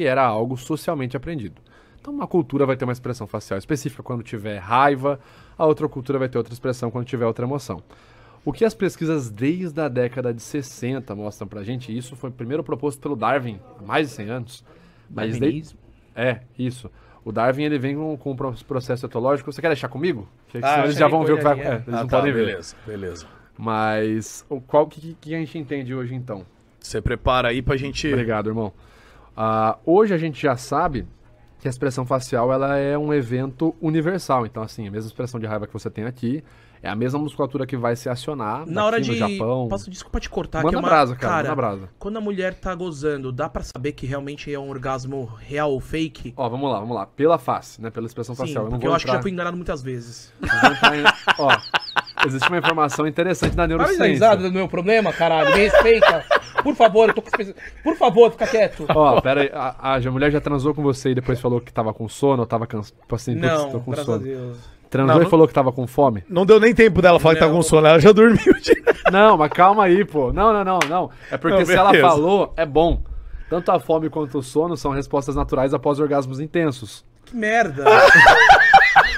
que era algo socialmente aprendido. Então, uma cultura vai ter uma expressão facial específica quando tiver raiva, a outra cultura vai ter outra expressão quando tiver outra emoção. O que as pesquisas desde a década de 60 mostram pra gente, e isso foi primeiro proposto pelo Darwin há mais de 100 anos. Mas de... É, isso. O Darwin ele vem com, com um processo etológico. Você quer deixar comigo? Que ah, eles já vão ver o que vai acontecer. É, eles ah, não tá, podem beleza, ver. Beleza, beleza. Mas o qual que, que a gente entende hoje então? Você prepara aí pra gente. Obrigado, irmão. Uh, hoje a gente já sabe que a expressão facial ela é um evento universal. Então, assim, a mesma expressão de raiva que você tem aqui é a mesma musculatura que vai se acionar na hora de no Japão. Posso, desculpa te cortar. Manda é uma... brasa, cara. cara manda brasa. Quando a mulher tá gozando, dá para saber que realmente é um orgasmo real ou fake? Ó, vamos lá, vamos lá. Pela face, né? Pela expressão Sim, facial. Eu, não vou eu entrar... acho que já fui enganado muitas vezes. Em... Ó, existe uma informação interessante na neurociência. Tá risada do meu problema, caralho. Me respeita. Por favor, eu tô Por favor, fica quieto. Ó, pera aí. A, a, mulher já transou com você e depois falou que tava com sono, ou tava cansado. Tipo assim, não, tô com sono. Deus. Transou não, e falou que tava com fome? Não deu nem tempo dela falar não. que tava com sono, ela já dormiu. não, mas calma aí, pô. Não, não, não, não. É porque não, se ela falou, é bom. Tanto a fome quanto o sono são respostas naturais após orgasmos intensos. Que merda!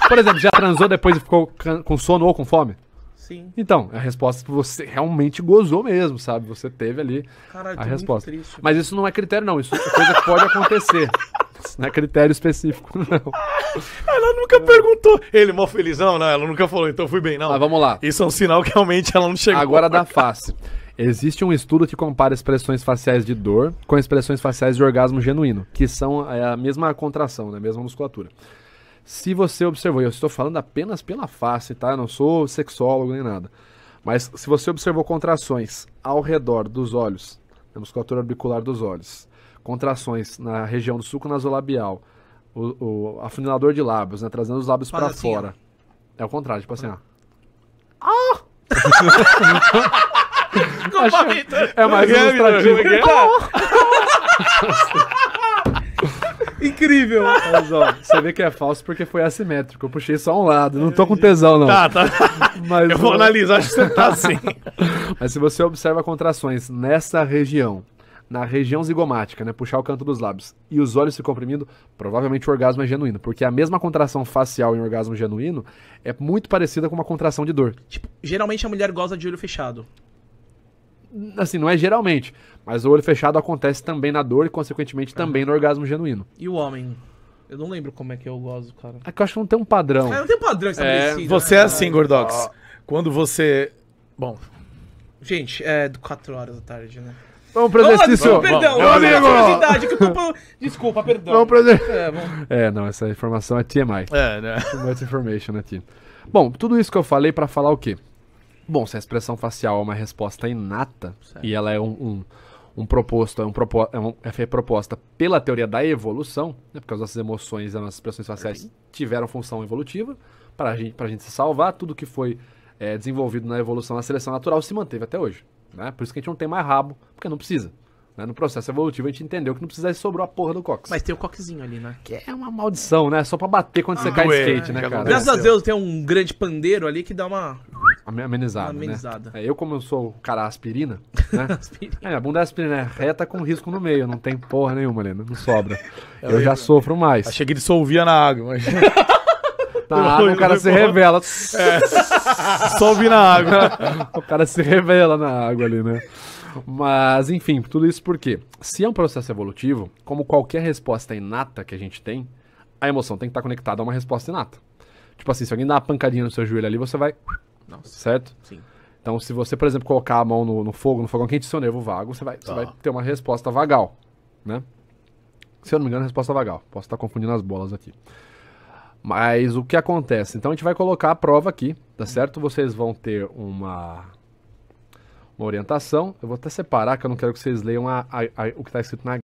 Por exemplo, já transou depois e ficou com sono ou com fome? Sim. Então, a resposta você realmente gozou mesmo, sabe? Você teve ali Caralho, a resposta. Triste, Mas isso não é critério, não. Isso é coisa que pode acontecer. Isso não é critério específico, não. Ela nunca é. perguntou. Ele, mó felizão, não, né? ela nunca falou, então fui bem, não. Mas vamos lá. Isso é um sinal que realmente ela não chegou. Agora da face. Existe um estudo que compara expressões faciais de dor com expressões faciais de orgasmo genuíno, que são é, a mesma contração, né? a mesma musculatura. Se você observou, eu estou falando apenas pela face, tá? Eu não sou sexólogo nem nada. Mas se você observou contrações ao redor dos olhos, na musculatura orbicular dos olhos, contrações na região do suco nasolabial, o, o afunilador de lábios, né? Trazendo os lábios para assim, fora. Ó. É o contrário, tipo assim, ó. Ah! Desculpa, Acho, é, tá? é mais é tá? ilustrativo. incrível. Mas, ó, você vê que é falso porque foi assimétrico. Eu puxei só um lado. Não tô com tesão, não. Tá, tá. Mas, eu vou ó... analisar, acho que você tá assim. Mas se você observa contrações nessa região, na região zigomática, né? Puxar o canto dos lábios e os olhos se comprimindo, provavelmente o orgasmo é genuíno. Porque a mesma contração facial em orgasmo genuíno é muito parecida com uma contração de dor. Tipo, geralmente a mulher goza de olho fechado assim, não é geralmente, mas o olho fechado acontece também na dor e, consequentemente, também no orgasmo genuíno. E o homem? Eu não lembro como é que eu gosto, cara. É que eu acho que não tem um padrão. É, não tem um padrão estabelecido. É, né? você né? é assim, Gordox. Ah. Quando você. Bom. Gente, é 4 horas da tarde, né? Vamos pro exercício. Vamos, perdão, vamos, amigo. eu tô... Desculpa, perdão. Vamos pro exercício. É, vamos... é, não, essa informação é TMI. É, né? Too much information aqui. Né, bom, tudo isso que eu falei para falar o quê? Bom, se a expressão facial é uma resposta inata certo. e ela é um, um, um proposto, é, um propo, é, um, é proposta pela teoria da evolução, né, porque as nossas emoções, as nossas expressões faciais tiveram função evolutiva para gente, a gente se salvar, tudo que foi é, desenvolvido na evolução, na seleção natural, se manteve até hoje. Né? Por isso que a gente não tem mais rabo, porque não precisa. Né? No processo evolutivo a gente entendeu que não precisa sobrou a porra do cox. Mas tem o um coxzinho ali, né? Que é uma maldição, né? Só pra bater quando ah, você cai de é, skate, é, né, cara? Graças a Deus tem um grande pandeiro ali que dá uma Amenizada. Amenizada. Né? É, eu, como eu sou o cara aspirina, né? aspirina. É, a bunda é aspirina, é reta com risco no meio. Não tem porra nenhuma ali, não sobra. É eu, já sofro mais. Achei que dissolvia na água, mas. Na água o cara se porra. revela. É. na água. o cara se revela na água ali, né? Mas, enfim, tudo isso porque, se é um processo evolutivo, como qualquer resposta inata que a gente tem, a emoção tem que estar conectada a uma resposta inata. Tipo assim, se alguém dá uma pancadinha no seu joelho ali, você vai nossa. Certo? Sim. Então, se você, por exemplo, colocar a mão no, no fogo, no fogão quente, seu nervo vago, você vai, tá. você vai ter uma resposta vagal, né? Se eu não me engano, é resposta vagal. Posso estar confundindo as bolas aqui. Mas o que acontece? Então, a gente vai colocar a prova aqui, tá certo? Vocês vão ter uma, uma orientação. Eu vou até separar, que eu não quero que vocês leiam a, a, a, o que está escrito na